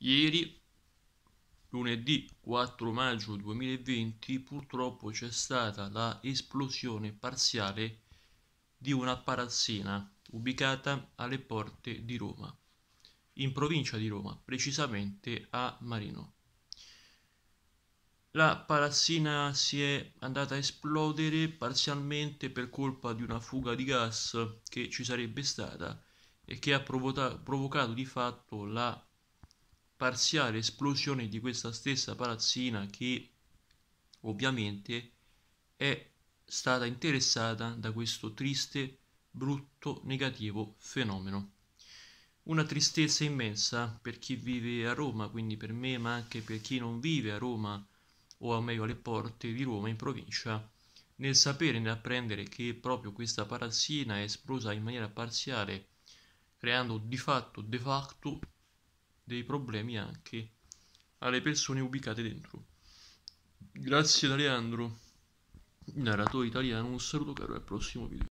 Ieri, lunedì 4 maggio 2020, purtroppo c'è stata la esplosione parziale di una palazzina ubicata alle porte di Roma, in provincia di Roma, precisamente a Marino. La palazzina si è andata a esplodere parzialmente per colpa di una fuga di gas che ci sarebbe stata e che ha provocato di fatto la parziale esplosione di questa stessa palazzina che ovviamente è stata interessata da questo triste, brutto, negativo fenomeno. Una tristezza immensa per chi vive a Roma, quindi per me, ma anche per chi non vive a Roma o a meglio alle porte di Roma in provincia, nel sapere e nell'apprendere che proprio questa palazzina è esplosa in maniera parziale, creando di fatto, de facto, dei problemi anche alle persone ubicate dentro. Grazie da Leandro, narratore italiano, un saluto caro al prossimo video.